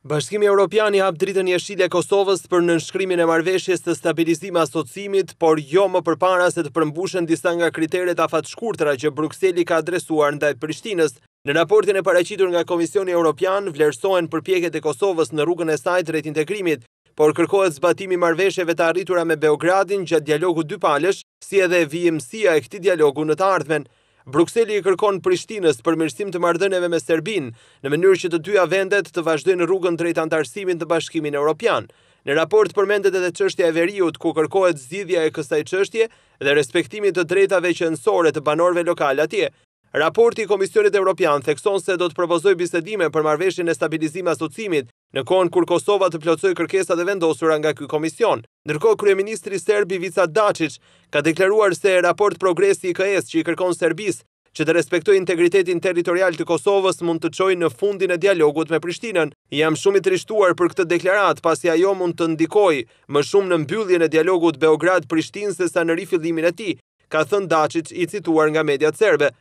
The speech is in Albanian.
Bashkimi Europiani hap dritën jeshile Kosovës për nënshkrimin e marveshjes të stabilizim asocimit, por jo më përpara se të përmbushen disa nga kriteret afatshkurtra shkurtra që Bruxelli ka adresuar ndaj Prishtinës. Në raportin e pareqitur nga Komisioni Europian, vlerësohen përpjeket e Kosovës në rrugën e sajtë rejt integrimit, por kërkohet zbatimi marveshjeve të arritura me Beogradin gjatë dialogu dy palësh, si edhe vijimësia e këti dialogu në të ardhmen. Bruxelli i kërkon Prishtinës për mirësim të mardëneve me Serbin, në mënyrë që të dyja vendet të vazhdojnë rrugën drejt antarësimin të bashkimin e Europian. Në raport për mendet edhe qështja e veriut, ku kërkohet zidhja e kësaj qështje dhe respektimit të drejtave që nësore të banorve lokal atje. Raporti Komisionit Europian thekson se do të propozoj bisedime për marveshin e stabilizim asocimit, në kohën kur Kosova të plotësoj kërkesat e vendosura nga këj komision. Nërkohë, Kryeministri Serbi Vica Dacic ka deklaruar se raport progresi i KS që i kërkon Serbis që të respektoj integritetin territorial të Kosovës mund të qoj në fundin e dialogut me Prishtinën. Jam shumë i trishtuar për këtë deklarat, pasi ajo mund të ndikoj më shumë në mbylljen e dialogut Beograd-Prishtinë se sa në rifillimin e ti, ka thënë Dacic i cituar nga mediat serbe.